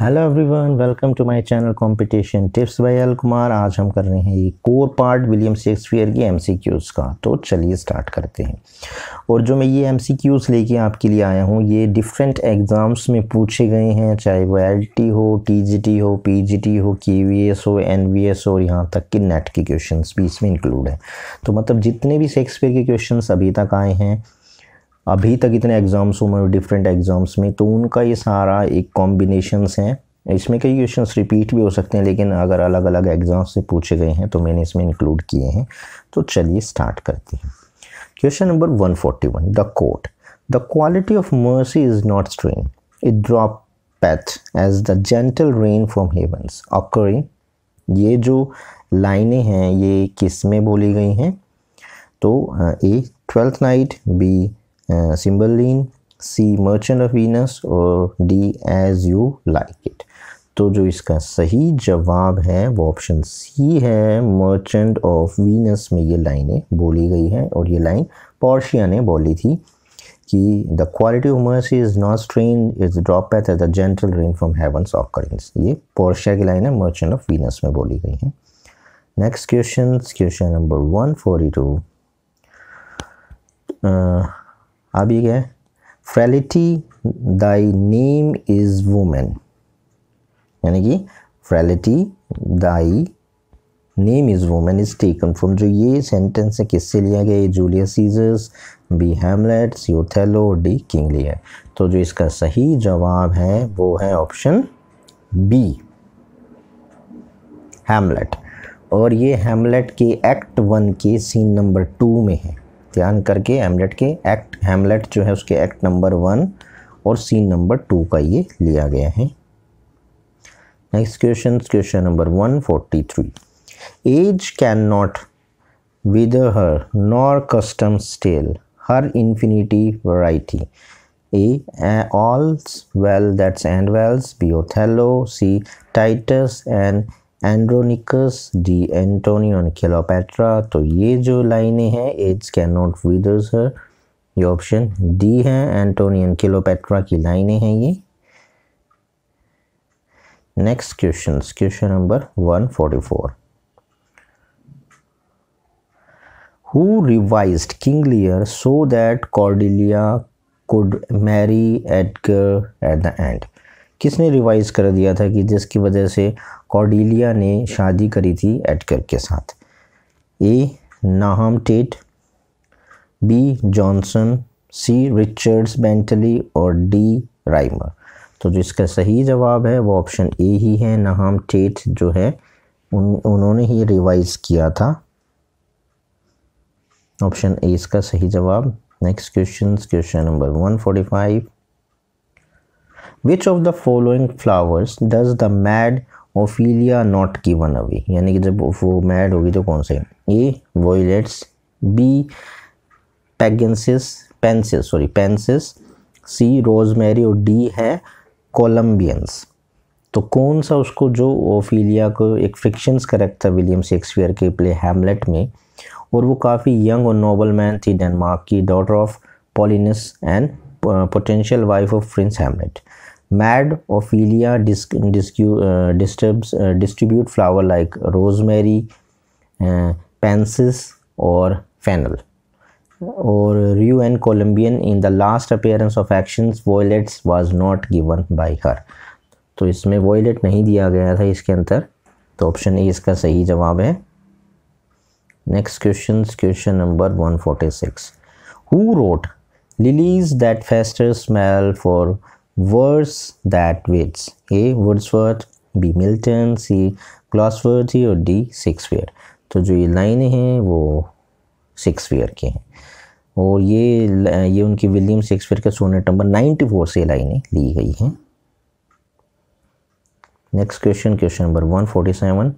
Hello everyone welcome to my channel competition tips by अल कुमार आज हम कर रहे हैं ये कोर पार्ट विलियम शेक्सपियर की एमसीक्यूज़ का तो चलिए स्टार्ट करते हैं और जो मैं ये एमसीक्यूज़ लेके आपके लिए आया हूँ ये डिफरेंट एग्ज़ाम्स में पूछे गए हैं चाहे वो एल हो टी हो पी हो के हो एन हो और यहाँ तक कि नेट के क्वेश्चन भी इसमें इंक्लूड हैं तो मतलब जितने भी शेक्सपियर के क्वेश्चन अभी तक आए हैं अभी तक इतने एग्ज़ाम्स हुए डिफरेंट एग्ज़ाम्स में तो उनका ये सारा एक कॉम्बिनेशनस हैं इसमें कई क्वेश्चन रिपीट भी हो सकते हैं लेकिन अगर अलग अलग एग्जाम्स से पूछे गए हैं तो मैंने इसमें इंक्लूड किए हैं तो चलिए स्टार्ट करते हैं question number 141 the quote the quality of mercy is not strain it droppeth as the gentle rain from heavens occurring ये जो लाइनें हैं ये किस में बोली गई हैं तो A Twelfth Night B Cymbeline C Merchant of Venice और D As You Like It तो जो इसका सही जवाब है वो ऑप्शन सी है मर्चेंट ऑफ वीनस में ये लाइनें बोली गई हैं और ये लाइन पॉर्शिया ने बोली थी कि the quality of mercy is not strain is drop at the gentle rain from heaven of currents ये पॉर्शिया की लाइन है मर्चेंट ऑफ वीनस में बोली गई है next question question number one forty two अब ये क्या है frailty thy name is women यानी कि frailty thy name is women is taken from जो ये सेंटेंस है किससे लिया गया ये Julius Caesar's B Hamlet C Othello D King Lear है तो जो इसका सही जवाब है वो है ऑप्शन बी हेमलेट और ये हेमलेट के एक्ट वन के सीन नंबर टू में है ध्यान करके हेमलेट के एक्ट हेमलेट जो है उसके एक्ट नंबर वन और सीन नंबर टू का ये लिया गया है next question question number one forty three age can not wither her nor custom stale her infinity variety A All's Well That Ends Well B Othello C Titus and Andronicus D Antonio और तो ये जो लाइनें हैं age can not wither her ये option D है एंटोनियन क्लोपेट्रा की लाइनें हैं ये next question question number four Who revised King Lear so that Cordelia could marry Edgar at the end? किसने रिवाइज़ कर दिया था कि जिसकी वजह से कॉडिलिया ने शादी करी थी एडकर के साथ A Nahum Tate B Johnson C Richards Bentley और डी राइमर तो जो इसका सही जवाब है वो ऑप्शन ए ही है नाहम टेट जो है उन उन्होंने ही रिवाइज़ किया था ऑप्शन ए इसका सही जवाब next question question number one forty five which of the following flowers does the mad Ophelia not की वन अवी यानी कि जब वो मैड होगी तो कौन से A violets B pansies pansies sorry pansies C rosemary और डी है कोलम्बियंस तो कौन सा उसको जो ओफीलिया को एक फ्रिक्शंस करेक्ट था विलियम शेक्सपियर के प्ले हैमलेट में और वो काफ़ी यंग और नोबल मैन थी डेनमार्क की daughter of Polonius and potential wife of prince Hamlet mad Ophelia distribute flower like rosemary pansies और फैनल और rue and columbine in the last appearance of actions violets was not given by her तो इसमें violet नहीं दिया गया था इसके अंदर तो ऑप्शन ए इसका सही जवाब है next question question number one six who wrote lilies that fester smell far words that waits a wordsworth B Milton C Galsworthy और डी शेक्सपियर तो जो ये लाइनें हैं वो शेक्सपियर के हैं और ये ये उनकी विलियम शेक्सपियर के सोनेट नंबर नाइन्टी फोर से लाइनें ली गई हैं next question question number one forty seven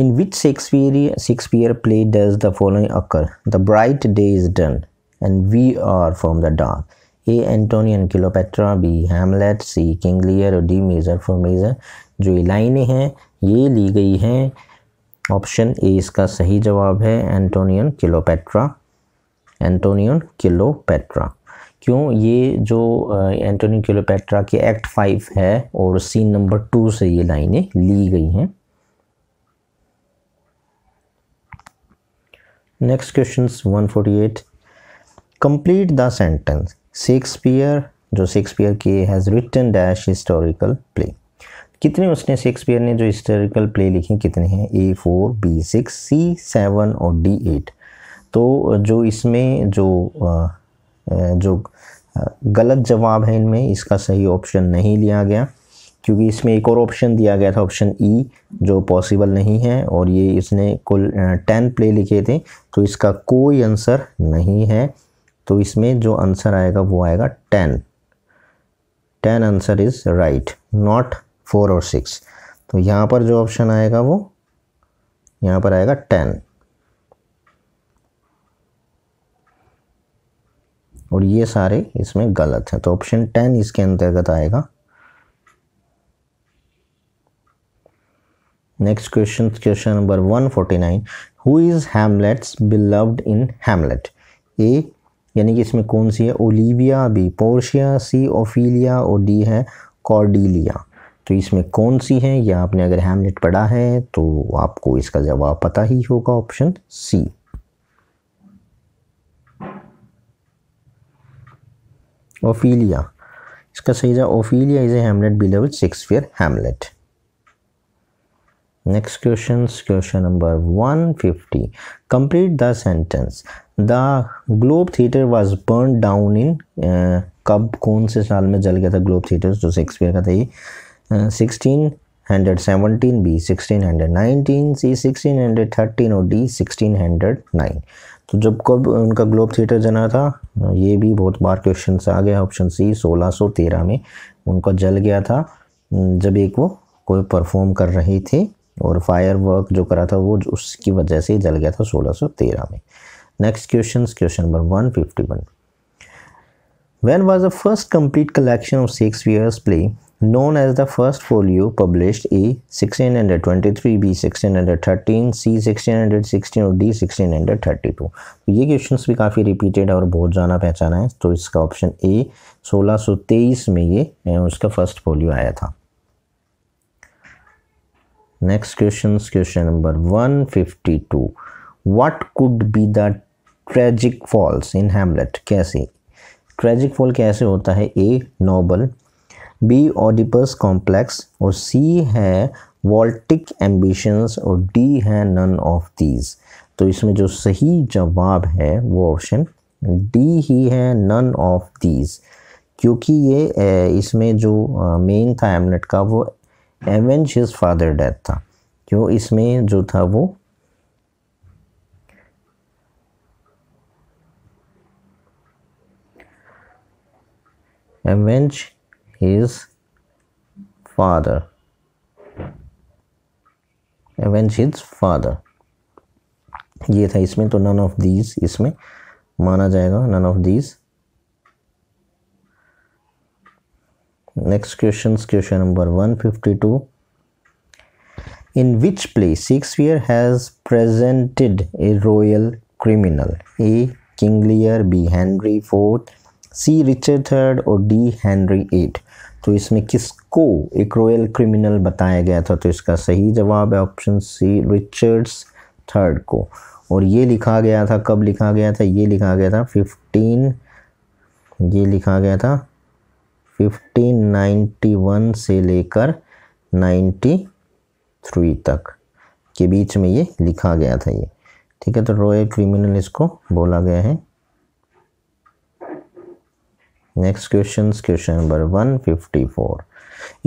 in which Shakespeare Shakespeare play does the following occur the bright day is done and we are from the dark A Antony and Cleopatra B Hamlet C King Lear और D Measure for Measure जो ये लाइनें हैं ये ली गई हैं option A इसका सही जवाब है एंटोनियन क्लोपेट्रा एंटोनियन क्लोपेट्रा क्यों ये जो एंटोनियन क्लोपेट्रा के एक्ट फाइव है और सीन नंबर टू से ये लाइनें ली गई हैं next question 148 complete the sentence Shakespeare जो शेक्सपियर की has written dash historical play कितने उसने शेक्सपियर ने जो हिस्टोरिकल प्ले लिखे कितने हैं A four B six C seven और डी एट तो जो इसमें जो जो गलत जवाब है इनमें इसका सही ऑप्शन नहीं लिया गया क्योंकि इसमें एक और ऑप्शन दिया गया था ऑप्शन ई e, जो पॉसिबल नहीं है और ये इसने कुल टेन प्ले लिखे थे तो इसका कोई आंसर नहीं है तो इसमें जो आंसर आएगा वो आएगा ten ten answer is right not four और सिक्स तो यहाँ पर जो ऑप्शन आएगा वो यहाँ पर आएगा टेन और ये सारे इसमें गलत हैं तो ऑप्शन टेन इसके अंतर्गत आएगा next question question number one forty nine who is Hamlet's beloved in Hamlet A यानी कि इसमें कौन सी है Olivia B Portia C Ophelia और डी है कॉर्डीलिया तो इसमें कौन सी है या आपने अगर हेमलेट पढ़ा है तो आपको इसका जवाब पता ही होगा ऑप्शन सी ओफीलिया इसका सही जवाब Ophelia is a Hamlet beloved Shakespeare Hamlet next question question number one fifty the sentence the globe theater was burned down in uh, कब कौन से साल में जल गया था ग्लोब थिएटर जो शेक्सपियर का था ये sixteen hundred seventeen B sixteen hundred nineteen C sixteen hundred thirteen और डी सिक्सटीन हंड्रेड नाइन तो जब कब उनका ग्लोब थिएटर जना था uh, ये भी बहुत बार क्वेश्चन आ गया ऑप्शन सी सोलह सौ तेरह में उनका जल गया था जब एक वो कोई परफॉर्म कर रही थी और फायर वर्क जो करा था वो उसकी वजह से ही जल गया था सोलह सौ तेरह में next question question number one fifty one when was the first complete collection of Shakespeare's play known as the first folio published A sixteen hundred twenty three B sixteen hundred thirteen C sixteen hundred sixteen और D sixteen hundred thirty two तो ये question भी काफ़ी repeated और बहुत जाना पहचाना है तो इसका ऑप्शन ए सोलह सौ तेईस में ये उसका फर्स्ट फोलियो आया था next question question number 152 what could be the tragic falls in hamlet कैसे tragic fall कैसे होता है a noble b oedipus complex और c है वॉल्टिक एम्बिशंस और डी है नन ऑफ दीज तो इसमें जो सही जवाब है वो ऑप्शन डी ही है नन ऑफ दीज क्योंकि ये इसमें जो मेन था एमनेट का वो एवेंज हिज फादर डेथ था जो तो इसमें जो था वो avenge his father avenge his father ये था इसमें तो नन ऑफ दीज इसमें माना जाएगा none of these next question question number one fifty two in which play Shakespeare has presented a criminal criminal A lear B Henry Fourth C Richard Third और D Henry Eight तो इसमें किसको एक royal criminal बताया गया था तो इसका सही जवाब है ऑप्शन सी रिचर्ड्स थर्ड को और ये लिखा गया था कब लिखा गया था ये लिखा गया था फिफ्टीन ये लिखा गया था 1591 से लेकर 93 तक के बीच में ये लिखा गया था ये ठीक है तो रॉयल क्रिमिनल इसको बोला गया है next question question number 154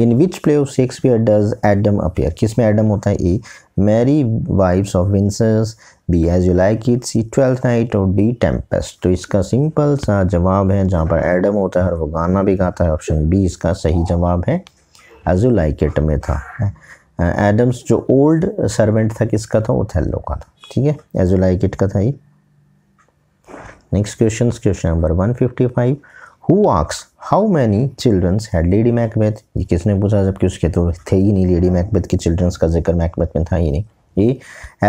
in which play of Shakespeare does Adam appear किस में एडम होता है A Merry Wives of Windsor B As You Like It C Twelfth Night और डी टेम्पेस्ट तो इसका सिंपल सा जवाब है जहाँ पर एडम होता है और वो गाना भी गाता है ऑप्शन बी इसका सही जवाब है एज यू लाइक इट में था एडम्स जो ओल्ड सर्वेंट था किसका था वो ओथेलो का था ठीक है एज यू लाइक इट का था ये next question question number one fifty five who asks how many childrens had Lady Macbeth ये किसने पूछा जबकि उसके तो थे ही नहीं लेडी मैकबेथ के चिल्ड्रंस का जिक्र मैकबेथ में था ही नहीं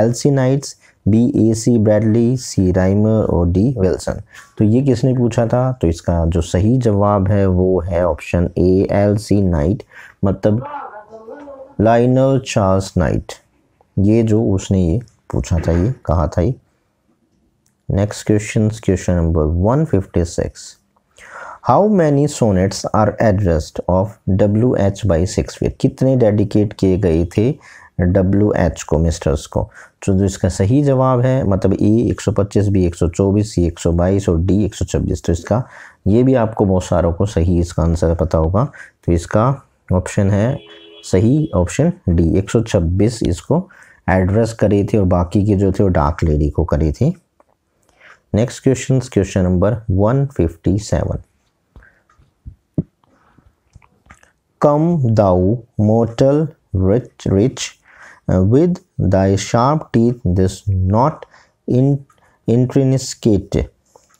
A C Knights B A C Bradley C Rymer और डी विल्सन तो ये किसने पूछा था तो इसका जो सही जवाब है वो है option A L C Knight मतलब लाइनर चार्ल्स नाइट ये जो उसने ये पूछा था ये कहा था ये next question question number one fifty six how many sonnets are addressed of W H by Shakespeare कितने डेडिकेट किए गए थे डब्ल्यू एच को मिस्टर्स को तो जो इसका सही जवाब है मतलब ए 125 बी 124 सी 122 और डी 126 तो इसका ये भी आपको बहुत सारों को सही इसका आंसर पता होगा तो इसका ऑप्शन है सही ऑप्शन डी 126 इसको एड्रेस करे थे और बाकी के जो थे वो डार्क लेडी को करे थी next question question number 157 come thou mortal wretch wretch with thy sharp teeth, this not in, intrinsicate,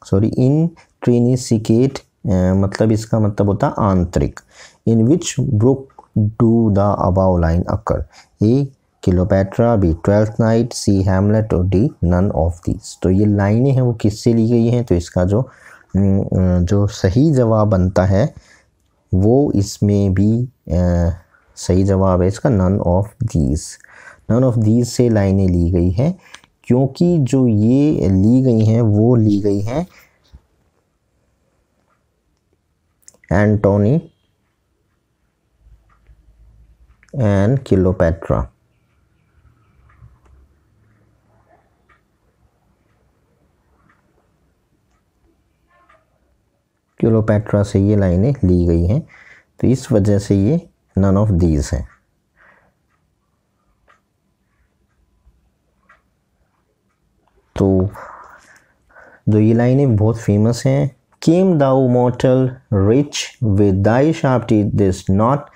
sorry, intrinsicate, uh, मतलब इसका मतलब होता है आंतरिक in which book do the above line occur A Cleopatra B Twelfth Night C Hamlet और D none of these तो ये लाइनें हैं वो किससे ली गई हैं तो इसका जो हम्म, जो सही जवाब बनता है वो इसमें भी आ, सही जवाब है इसका none of these none of these से लाइनें ली गई हैं क्योंकि जो ये ली गई हैं वो ली गई हैं एंटोनी एंड किलोपेट्रा क्लोपैट्रा से ये लाइनें ली गई हैं तो इस वजह से ये नन ऑफ दीज हैं तो जो ये लाइनें बहुत फेमस हैं came thou mortal wretch with thy sharp teeth this not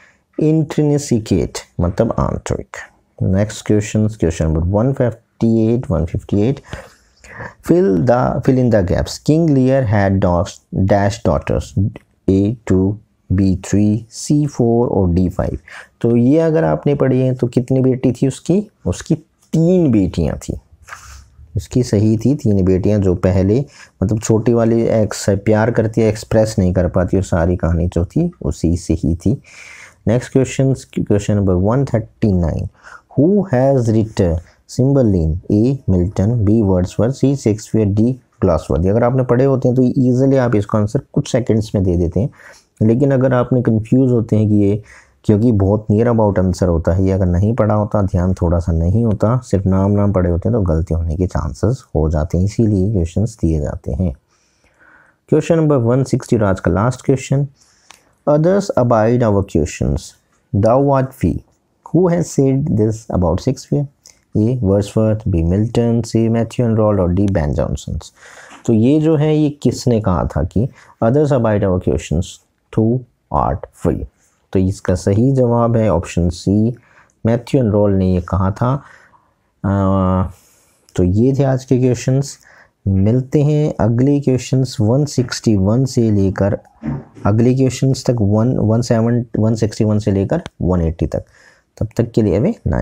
intrinsicate मतलब आंतरिक next question question number one fifty eight one fifty eight fill the fill in the gaps king lear had dogs, dash daughters a2 B three C four और D five तो ये अगर आपने पढ़ी है तो कितनी बेटी थी उसकी उसकी तीन बेटियां थी उसकी सही थी तीन बेटियां जो पहले मतलब छोटी वाली एक्स प्यार करती है एक्सप्रेस नहीं कर पाती और सारी कहानी जो थी उसी से ही थी next question question number one thirty nine who has written लीन A Milton B Wordsworth C Shakespeare D Galsworthy अगर आपने पढ़े होते हैं तो ईजिली आप इसका आंसर कुछ सेकेंड्स में दे देते हैं लेकिन अगर आपने कन्फ्यूज होते हैं कि ये क्योंकि बहुत नियर अबाउट आंसर होता है ये अगर नहीं पढ़ा होता ध्यान थोड़ा सा नहीं होता सिर्फ नाम नाम पढ़े होते हैं तो गलती होने के चांसेस हो जाते हैं इसीलिए क्वेश्चन दिए जाते हैं क्वेश्चन नंबर वन सिक्सटी आज का last question others abide our question thou art free who has said this about six A Wordsworth B Milton C Matthew एंड रॉल और डी बैन जॉनसन तो ये जो है ये किसने कहा था कि others abide our question through art free तो इसका सही जवाब है ऑप्शन सी मैथ्यू एंड रॉल ने ये कहा था आ, तो ये थे आज के क्वेश्चन मिलते हैं अगले क्वेश्चंस 161 से लेकर अगले क्वेश्चन तक one one seven one sixty one से लेकर 180 तक तब तक के लिए अभी हमें